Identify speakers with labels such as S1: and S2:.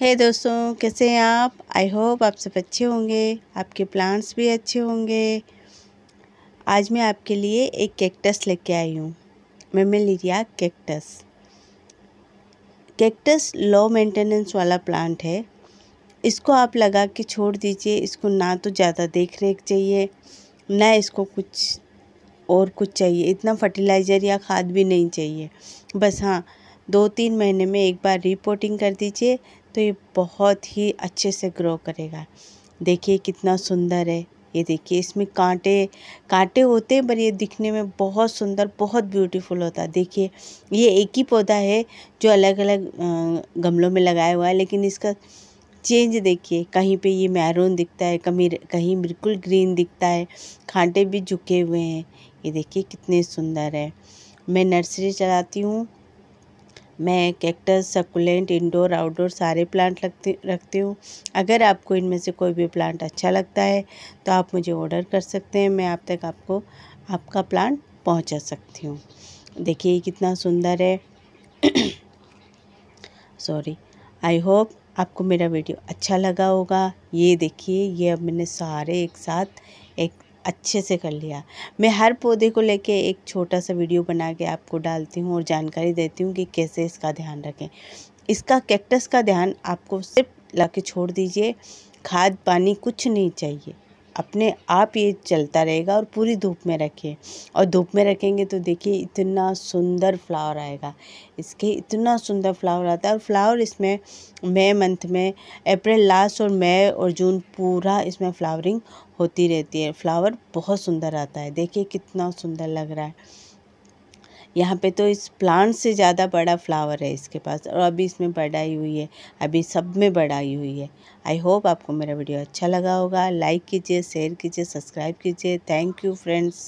S1: हे hey दोस्तों कैसे हैं आप आई होप आप सब अच्छे होंगे आपके प्लांट्स भी अच्छे होंगे आज मैं आपके लिए एक कैक्टस लेके आई हूँ लीजिए कैक्टस कैक्टस लो मेंटेनेंस वाला प्लांट है इसको आप लगा के छोड़ दीजिए इसको ना तो ज़्यादा देख रेख चाहिए ना इसको कुछ और कुछ चाहिए इतना फर्टिलाइज़र या खाद भी नहीं चाहिए बस हाँ दो तीन महीने में एक बार रिपोर्टिंग कर दीजिए तो ये बहुत ही अच्छे से ग्रो करेगा देखिए कितना सुंदर है ये देखिए इसमें कांटे कांटे होते हैं पर ये दिखने में बहुत सुंदर बहुत ब्यूटीफुल होता है देखिए ये एक ही पौधा है जो अलग अलग गमलों में लगाया हुआ है लेकिन इसका चेंज देखिए कहीं पे ये मैरून दिखता है कहीं कहीं बिल्कुल ग्रीन दिखता है खांटे भी झुके हुए हैं ये देखिए कितने सुंदर है मैं नर्सरी चलाती हूँ मैं कैक्टस सकुलेंट इंडोर आउटडोर सारे प्लांट लगती रखती हूँ अगर आपको इनमें से कोई भी प्लांट अच्छा लगता है तो आप मुझे ऑर्डर कर सकते हैं मैं आप तक आपको आपका प्लांट पहुँचा सकती हूँ देखिए कितना सुंदर है सॉरी आई होप आपको मेरा वीडियो अच्छा लगा होगा ये देखिए ये अब मैंने सारे एक साथ एक अच्छे से कर लिया मैं हर पौधे को लेके एक छोटा सा वीडियो बना के आपको डालती हूँ और जानकारी देती हूँ कि कैसे इसका ध्यान रखें इसका कैक्टस का ध्यान आपको सिर्फ ला के छोड़ दीजिए खाद पानी कुछ नहीं चाहिए अपने आप ये चलता रहेगा और पूरी धूप में रखें और धूप में रखेंगे तो देखिए इतना सुंदर फ्लावर आएगा इसके इतना सुंदर फ्लावर आता है और फ्लावर इसमें मई मंथ में अप्रैल लास्ट और मई और जून पूरा इसमें फ्लावरिंग होती रहती है फ्लावर बहुत सुंदर आता है देखिए कितना सुंदर लग रहा है यहाँ पे तो इस प्लांट से ज़्यादा बड़ा फ्लावर है इसके पास और अभी इसमें बढ़ाई हुई है अभी सब में बढ़ाई हुई है आई होप आपको मेरा वीडियो अच्छा लगा होगा लाइक कीजिए शेयर कीजिए सब्सक्राइब कीजिए थैंक यू फ्रेंड्स